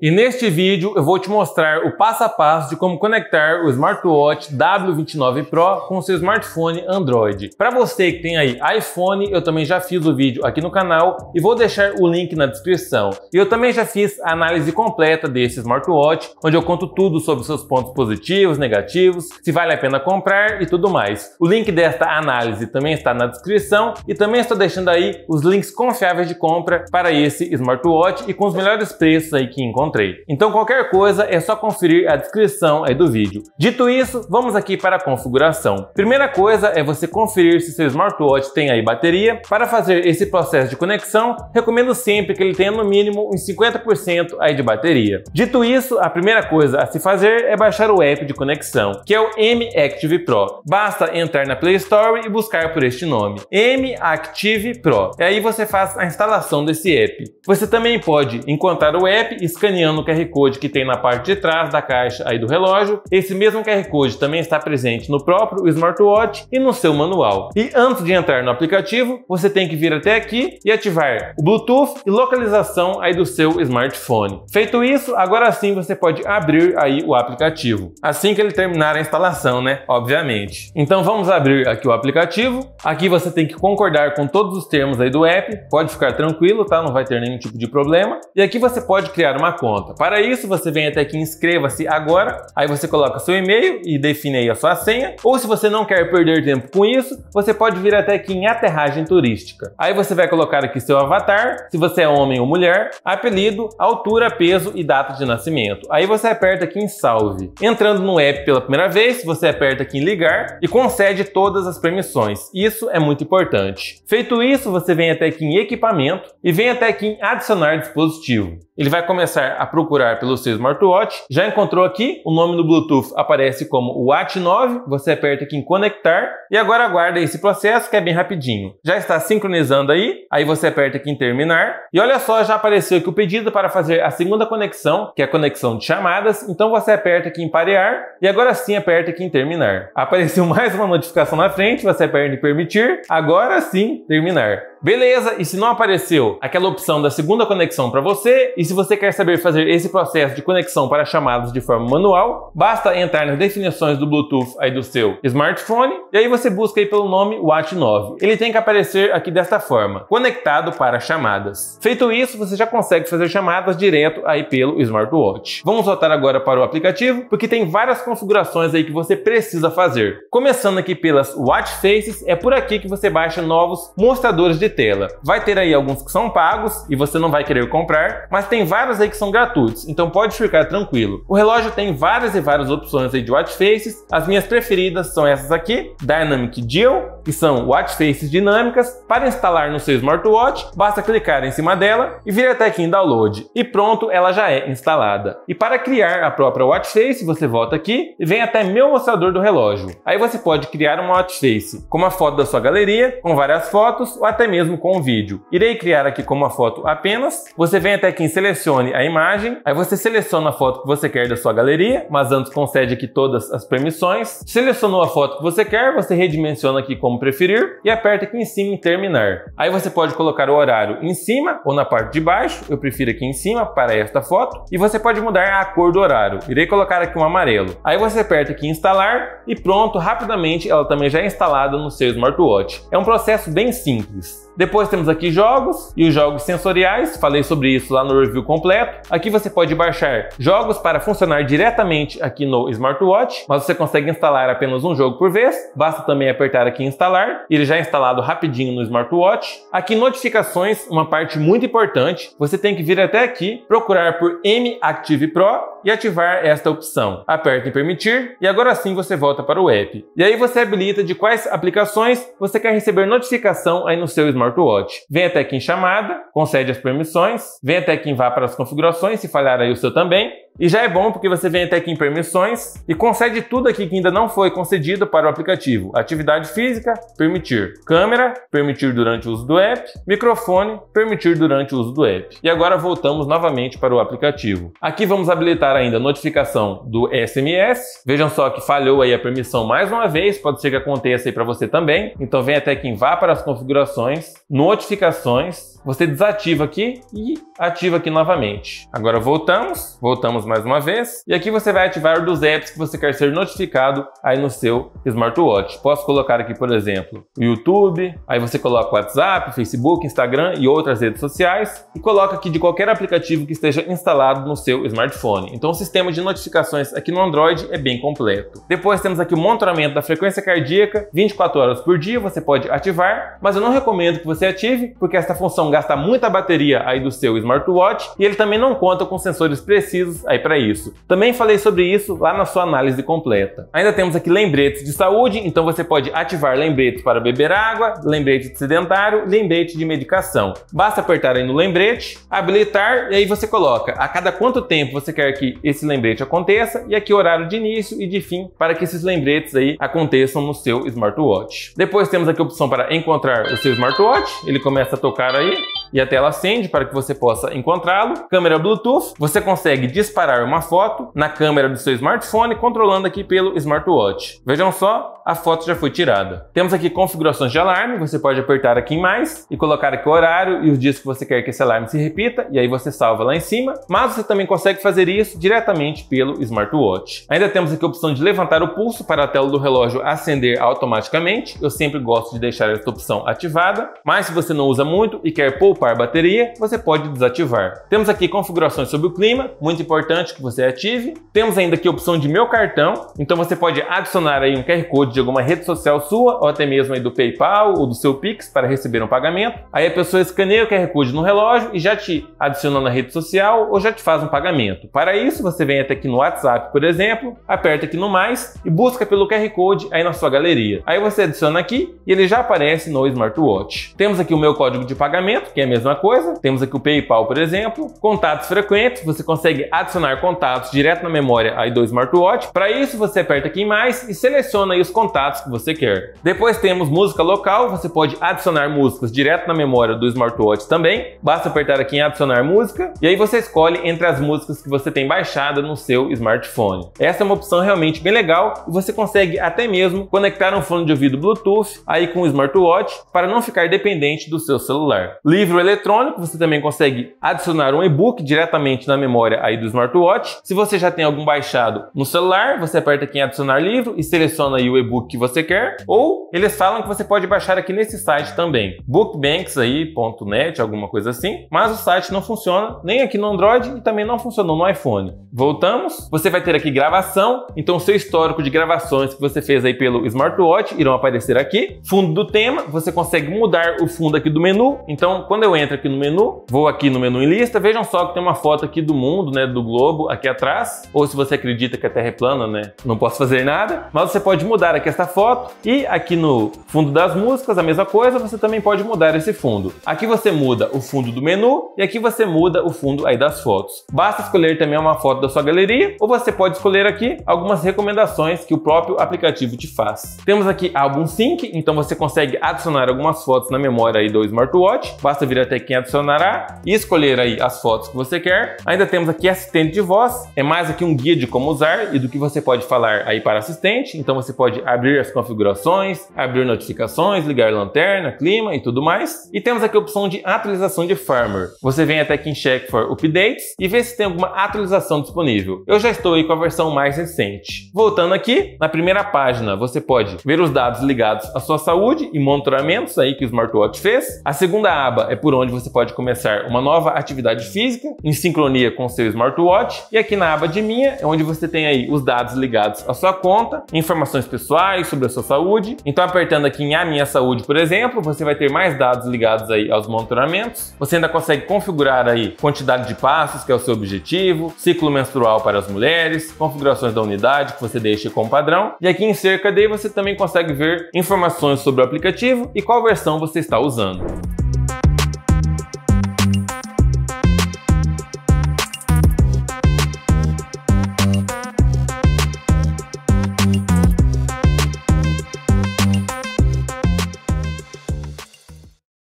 E neste vídeo eu vou te mostrar o passo a passo de como conectar o smartwatch W29 Pro com seu smartphone Android. Para você que tem aí iPhone, eu também já fiz o vídeo aqui no canal e vou deixar o link na descrição. E eu também já fiz a análise completa desse smartwatch, onde eu conto tudo sobre seus pontos positivos, negativos, se vale a pena comprar e tudo mais. O link desta análise também está na descrição e também estou deixando aí os links confiáveis de compra para esse smartwatch e com os melhores preços aí que encontramos encontrei. Então qualquer coisa é só conferir a descrição aí do vídeo. Dito isso, vamos aqui para a configuração. Primeira coisa é você conferir se seu smartwatch tem aí bateria. Para fazer esse processo de conexão, recomendo sempre que ele tenha no mínimo uns 50% aí de bateria. Dito isso, a primeira coisa a se fazer é baixar o app de conexão, que é o M Active Pro. Basta entrar na Play Store e buscar por este nome, M Active Pro. E aí você faz a instalação desse app. Você também pode encontrar o app, escanear escaneando o QR Code que tem na parte de trás da caixa aí do relógio. Esse mesmo QR Code também está presente no próprio smartwatch e no seu manual. E antes de entrar no aplicativo, você tem que vir até aqui e ativar o Bluetooth e localização aí do seu smartphone. Feito isso, agora sim você pode abrir aí o aplicativo. Assim que ele terminar a instalação, né? Obviamente. Então vamos abrir aqui o aplicativo. Aqui você tem que concordar com todos os termos aí do app. Pode ficar tranquilo, tá? Não vai ter nenhum tipo de problema. E aqui você pode criar uma conta. Para isso, você vem até aqui, inscreva-se agora, aí você coloca seu e-mail e define aí a sua senha, ou se você não quer perder tempo com isso, você pode vir até aqui em aterragem turística. Aí você vai colocar aqui seu avatar, se você é homem ou mulher, apelido, altura, peso e data de nascimento. Aí você aperta aqui em salve. Entrando no app pela primeira vez, você aperta aqui em ligar e concede todas as permissões. Isso é muito importante. Feito isso, você vem até aqui em equipamento e vem até aqui em adicionar dispositivo. Ele vai começar a procurar pelo seu smartwatch. Já encontrou aqui, o nome do Bluetooth aparece como Watch 9. Você aperta aqui em conectar e agora aguarda esse processo que é bem rapidinho. Já está sincronizando aí, aí você aperta aqui em terminar. E olha só, já apareceu aqui o pedido para fazer a segunda conexão, que é a conexão de chamadas. Então você aperta aqui em parear e agora sim aperta aqui em terminar. Apareceu mais uma notificação na frente, você aperta em permitir. Agora sim, terminar. Beleza, e se não apareceu aquela opção da segunda conexão para você, e se você quer saber fazer esse processo de conexão para chamadas de forma manual, basta entrar nas definições do Bluetooth aí do seu smartphone, e aí você busca aí pelo nome Watch 9. Ele tem que aparecer aqui desta forma, conectado para chamadas. Feito isso, você já consegue fazer chamadas direto aí pelo smartwatch. Vamos voltar agora para o aplicativo, porque tem várias configurações aí que você precisa fazer. Começando aqui pelas Watch Faces, é por aqui que você baixa novos mostradores de tela. Vai ter aí alguns que são pagos e você não vai querer comprar, mas tem vários aí que são gratuitos, então pode ficar tranquilo. O relógio tem várias e várias opções aí de watch faces. As minhas preferidas são essas aqui, Dynamic Deal, que são watch faces dinâmicas. Para instalar no seu smartwatch, basta clicar em cima dela e vir até aqui em download e pronto, ela já é instalada. E para criar a própria watch face, você volta aqui e vem até meu mostrador do relógio. Aí você pode criar uma watch face com uma foto da sua galeria, com várias fotos ou até mesmo mesmo com o vídeo. Irei criar aqui como uma foto apenas. Você vem até aqui em selecione a imagem, aí você seleciona a foto que você quer da sua galeria, mas antes concede aqui todas as permissões. Selecionou a foto que você quer, você redimensiona aqui como preferir e aperta aqui em cima em terminar. Aí você pode colocar o horário em cima ou na parte de baixo, eu prefiro aqui em cima para esta foto, e você pode mudar a cor do horário. Irei colocar aqui um amarelo. Aí você aperta aqui em instalar e pronto, rapidamente ela também já é instalada no seu smartwatch. É um processo bem simples. Depois temos aqui jogos e os jogos sensoriais, falei sobre isso lá no review completo. Aqui você pode baixar jogos para funcionar diretamente aqui no smartwatch, mas você consegue instalar apenas um jogo por vez, basta também apertar aqui instalar, ele já é instalado rapidinho no smartwatch. Aqui notificações, uma parte muito importante, você tem que vir até aqui, procurar por M Active Pro e ativar esta opção. Aperta em permitir e agora sim você volta para o app. E aí você habilita de quais aplicações você quer receber notificação aí no seu smartwatch smartwatch. Vem até aqui em chamada, concede as permissões, vem até aqui em vá para as configurações, se falhar aí o seu também, e já é bom porque você vem até aqui em permissões e concede tudo aqui que ainda não foi concedido para o aplicativo. Atividade física, permitir. Câmera, permitir durante o uso do app. Microfone, permitir durante o uso do app. E agora voltamos novamente para o aplicativo. Aqui vamos habilitar ainda a notificação do SMS. Vejam só que falhou aí a permissão mais uma vez, pode ser que aconteça aí para você também. Então vem até aqui em vá para as configurações, notificações, você desativa aqui e ativa aqui novamente. Agora voltamos, voltamos Vamos mais uma vez. E aqui você vai ativar dos apps que você quer ser notificado aí no seu smartwatch. Posso colocar aqui, por exemplo, o YouTube, aí você coloca o WhatsApp, Facebook, Instagram e outras redes sociais e coloca aqui de qualquer aplicativo que esteja instalado no seu smartphone. Então o sistema de notificações aqui no Android é bem completo. Depois temos aqui o monitoramento da frequência cardíaca, 24 horas por dia você pode ativar, mas eu não recomendo que você ative porque essa função gasta muita bateria aí do seu smartwatch e ele também não conta com sensores precisos aí para isso. Também falei sobre isso lá na sua análise completa. Ainda temos aqui lembretes de saúde, então você pode ativar lembretes para beber água, lembrete de sedentário, lembrete de medicação. Basta apertar aí no lembrete, habilitar e aí você coloca a cada quanto tempo você quer que esse lembrete aconteça e aqui o horário de início e de fim para que esses lembretes aí aconteçam no seu smartwatch. Depois temos aqui a opção para encontrar o seu smartwatch, ele começa a tocar aí e a tela acende para que você possa encontrá-lo. Câmera Bluetooth, você consegue disparar disparar uma foto na câmera do seu smartphone, controlando aqui pelo smartwatch. Vejam só a foto já foi tirada. Temos aqui configurações de alarme, você pode apertar aqui em mais e colocar aqui o horário e os dias que você quer que esse alarme se repita e aí você salva lá em cima, mas você também consegue fazer isso diretamente pelo smartwatch. Ainda temos aqui a opção de levantar o pulso para a tela do relógio acender automaticamente, eu sempre gosto de deixar essa opção ativada, mas se você não usa muito e quer poupar bateria, você pode desativar. Temos aqui configurações sobre o clima, muito importante que você ative. Temos ainda aqui a opção de meu cartão, então você pode adicionar aí um QR Code de alguma rede social sua ou até mesmo aí do PayPal ou do seu Pix para receber um pagamento. Aí a pessoa escaneia o QR Code no relógio e já te adiciona na rede social ou já te faz um pagamento. Para isso, você vem até aqui no WhatsApp, por exemplo, aperta aqui no mais e busca pelo QR Code aí na sua galeria. Aí você adiciona aqui e ele já aparece no smartwatch. Temos aqui o meu código de pagamento, que é a mesma coisa. Temos aqui o PayPal, por exemplo. Contatos frequentes, você consegue adicionar contatos direto na memória aí do smartwatch. Para isso, você aperta aqui em mais e seleciona aí os contatos contatos que você quer. Depois temos música local, você pode adicionar músicas direto na memória do smartwatch também. Basta apertar aqui em adicionar música e aí você escolhe entre as músicas que você tem baixada no seu smartphone. Essa é uma opção realmente bem legal e você consegue até mesmo conectar um fone de ouvido Bluetooth aí com o smartwatch para não ficar dependente do seu celular. Livro eletrônico, você também consegue adicionar um e-book diretamente na memória aí do smartwatch. Se você já tem algum baixado no celular, você aperta aqui em adicionar livro e seleciona aí o e-book book que você quer, ou eles falam que você pode baixar aqui nesse site também, bookbanks.net, alguma coisa assim, mas o site não funciona nem aqui no Android e também não funcionou no iPhone. Voltamos, você vai ter aqui gravação, então seu histórico de gravações que você fez aí pelo smartwatch irão aparecer aqui. Fundo do tema, você consegue mudar o fundo aqui do menu, então quando eu entro aqui no menu, vou aqui no menu em lista, vejam só que tem uma foto aqui do mundo, né, do globo aqui atrás, ou se você acredita que a Terra é plana, né, não posso fazer nada, mas você pode mudar aqui like esta foto e aqui no fundo das músicas a mesma coisa, você também pode mudar esse fundo. Aqui você muda o fundo do menu e aqui você muda o fundo aí das fotos. Basta escolher também uma foto da sua galeria ou você pode escolher aqui algumas recomendações que o próprio aplicativo te faz. Temos aqui álbum Sync, então você consegue adicionar algumas fotos na memória aí do smartwatch, basta vir até quem adicionará e escolher aí as fotos que você quer. Ainda temos aqui assistente de voz, é mais aqui um guia de como usar e do que você pode falar aí para assistente, então você pode abrir as configurações, abrir notificações, ligar lanterna, clima e tudo mais. E temos aqui a opção de atualização de firmware. Você vem até aqui em Check for Updates e vê se tem alguma atualização disponível. Eu já estou aí com a versão mais recente. Voltando aqui, na primeira página você pode ver os dados ligados à sua saúde e monitoramentos aí que o smartwatch fez. A segunda aba é por onde você pode começar uma nova atividade física em sincronia com seu smartwatch. E aqui na aba de minha é onde você tem aí os dados ligados à sua conta, informações pessoais sobre a sua saúde. Então, apertando aqui em A Minha Saúde, por exemplo, você vai ter mais dados ligados aí aos monitoramentos. Você ainda consegue configurar aí quantidade de passos, que é o seu objetivo, ciclo menstrual para as mulheres, configurações da unidade que você deixa como padrão. E aqui em Cerca Day você também consegue ver informações sobre o aplicativo e qual versão você está usando.